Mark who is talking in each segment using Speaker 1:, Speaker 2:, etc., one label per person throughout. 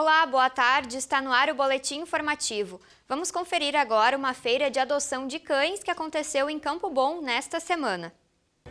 Speaker 1: Olá, boa tarde. Está no ar o boletim informativo. Vamos conferir agora uma feira de adoção de cães que aconteceu em Campo Bom nesta semana.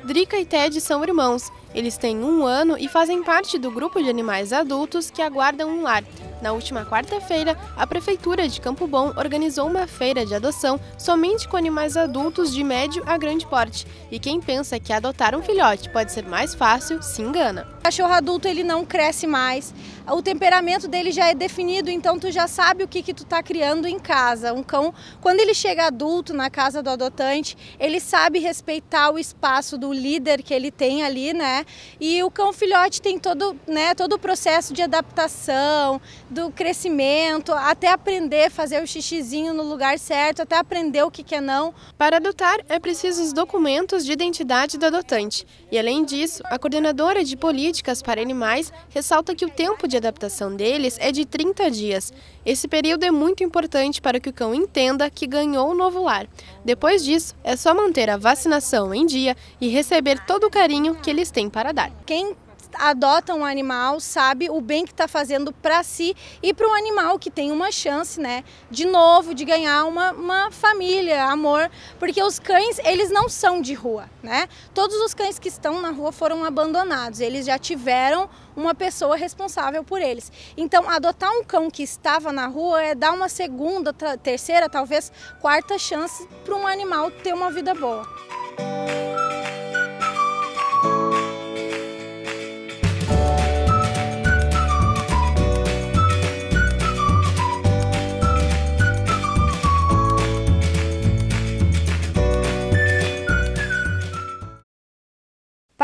Speaker 2: Drica e Ted são irmãos. Eles têm um ano e fazem parte do grupo de animais adultos que aguardam um lar. Na última quarta-feira, a Prefeitura de Campo Bom organizou uma feira de adoção somente com animais adultos de médio a grande porte. E quem pensa que adotar um filhote
Speaker 3: pode ser mais fácil, se engana. O cachorro adulto ele não cresce mais, o temperamento dele já é definido, então tu já sabe o que, que tu está criando em casa. Um cão, quando ele chega adulto na casa do adotante, ele sabe respeitar o espaço do líder que ele tem ali, né? E o cão filhote tem todo, né, todo o processo de adaptação, do crescimento, até aprender a fazer o xixizinho no lugar certo, até aprender o que, é não. Para adotar, é preciso os documentos de identidade do adotante. E além
Speaker 2: disso, a coordenadora de políticas para animais ressalta que o tempo de adaptação deles é de 30 dias. Esse período é muito importante para que o cão entenda que ganhou o um novo lar. Depois disso, é só manter a vacinação em dia e receber todo o carinho
Speaker 3: que eles têm para dar. Quem adota um animal sabe o bem que está fazendo para si e para o animal que tem uma chance, né, de novo, de ganhar uma, uma família, amor, porque os cães, eles não são de rua, né? Todos os cães que estão na rua foram abandonados, eles já tiveram uma pessoa responsável por eles. Então, adotar um cão que estava na rua é dar uma segunda, terceira, talvez quarta chance para um animal ter uma vida boa.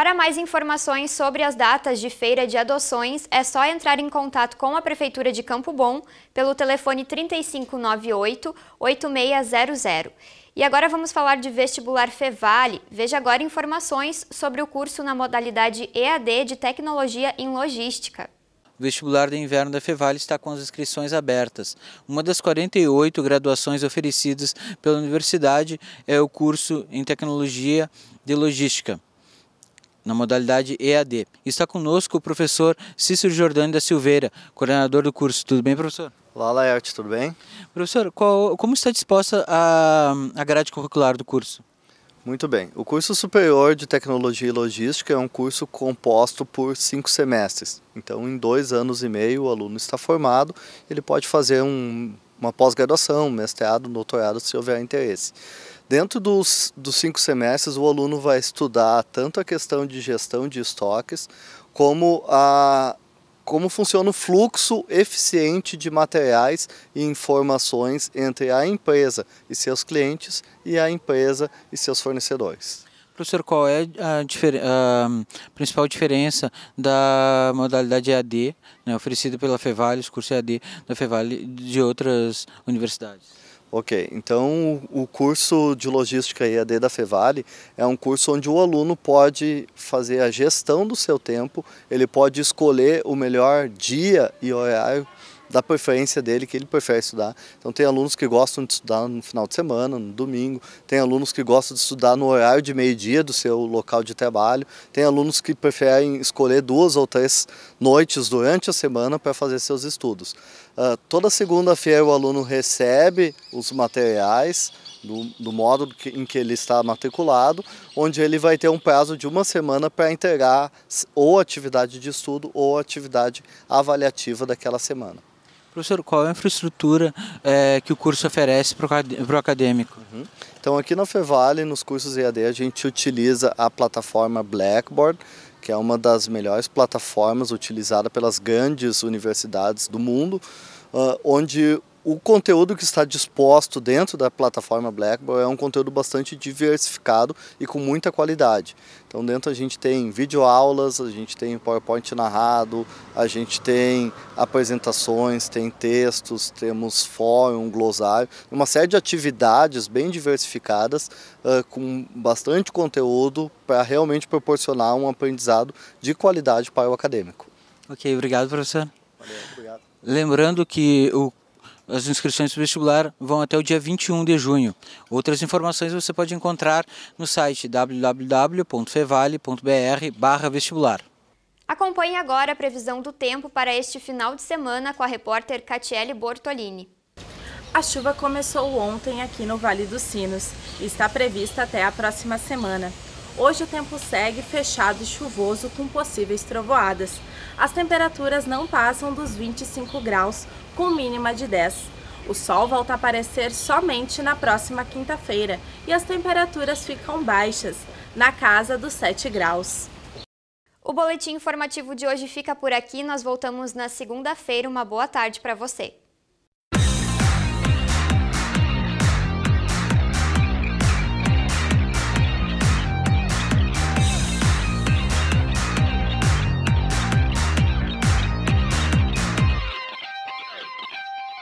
Speaker 1: Para mais informações sobre as datas de feira de adoções, é só entrar em contato com a Prefeitura de Campo Bom pelo telefone 3598-8600. E agora vamos falar de vestibular Fevale. Veja agora informações sobre o curso na modalidade EAD de Tecnologia em Logística.
Speaker 4: O vestibular de inverno da Fevale está com as inscrições abertas. Uma das 48 graduações oferecidas pela universidade é o curso em Tecnologia de Logística na modalidade EAD. Está conosco o professor Cícero Jordani da Silveira, coordenador do curso. Tudo bem, professor?
Speaker 5: Olá, Laerte, tudo bem? Professor, qual, como está disposta a, a grade curricular do curso? Muito bem. O curso superior de tecnologia e logística é um curso composto por cinco semestres. Então, em dois anos e meio, o aluno está formado, ele pode fazer um, uma pós-graduação, mestrado, doutorado, se houver interesse. Dentro dos, dos cinco semestres, o aluno vai estudar tanto a questão de gestão de estoques, como a como funciona o fluxo eficiente de materiais e informações entre a empresa e seus clientes e a empresa e seus fornecedores.
Speaker 4: Professor, qual é a, difer a principal diferença da modalidade EAD né, oferecida pela Fevale, os cursos EAD da Fevale de outras
Speaker 5: universidades? Ok, então o curso de logística EAD da Fevale é um curso onde o aluno pode fazer a gestão do seu tempo, ele pode escolher o melhor dia e horário da preferência dele, que ele prefere estudar. Então tem alunos que gostam de estudar no final de semana, no domingo, tem alunos que gostam de estudar no horário de meio-dia do seu local de trabalho, tem alunos que preferem escolher duas ou três noites durante a semana para fazer seus estudos. Uh, toda segunda-feira o aluno recebe os materiais do, do modo em que ele está matriculado, onde ele vai ter um prazo de uma semana para entregar ou atividade de estudo ou atividade avaliativa daquela semana.
Speaker 4: Professor, qual é a infraestrutura é, que o curso oferece para o acadêmico? Uhum.
Speaker 5: Então, aqui na Fevale, nos cursos EAD, a gente utiliza a plataforma Blackboard, que é uma das melhores plataformas utilizada pelas grandes universidades do mundo, ah, onde o conteúdo que está disposto dentro da plataforma Blackboard é um conteúdo bastante diversificado e com muita qualidade. Então dentro a gente tem videoaulas, a gente tem PowerPoint narrado, a gente tem apresentações, tem textos, temos fórum, glossário, uma série de atividades bem diversificadas uh, com bastante conteúdo para realmente proporcionar um aprendizado de qualidade para o acadêmico.
Speaker 4: Ok, obrigado professor.
Speaker 5: Valeu, obrigado.
Speaker 4: Lembrando que o as inscrições para vestibular vão até o dia 21 de junho. Outras informações você pode encontrar no site www.fevale.br vestibular.
Speaker 1: Acompanhe agora a previsão do tempo para este final de semana com a
Speaker 3: repórter Catiele Bortolini. A chuva começou ontem aqui no Vale dos Sinos e está prevista até a próxima semana. Hoje o tempo segue fechado e chuvoso com possíveis trovoadas as temperaturas não passam dos 25 graus, com mínima de 10. O sol volta a aparecer somente na próxima quinta-feira e as temperaturas ficam baixas, na casa dos 7 graus.
Speaker 1: O boletim informativo de hoje fica por aqui. Nós voltamos na segunda-feira. Uma boa tarde para você.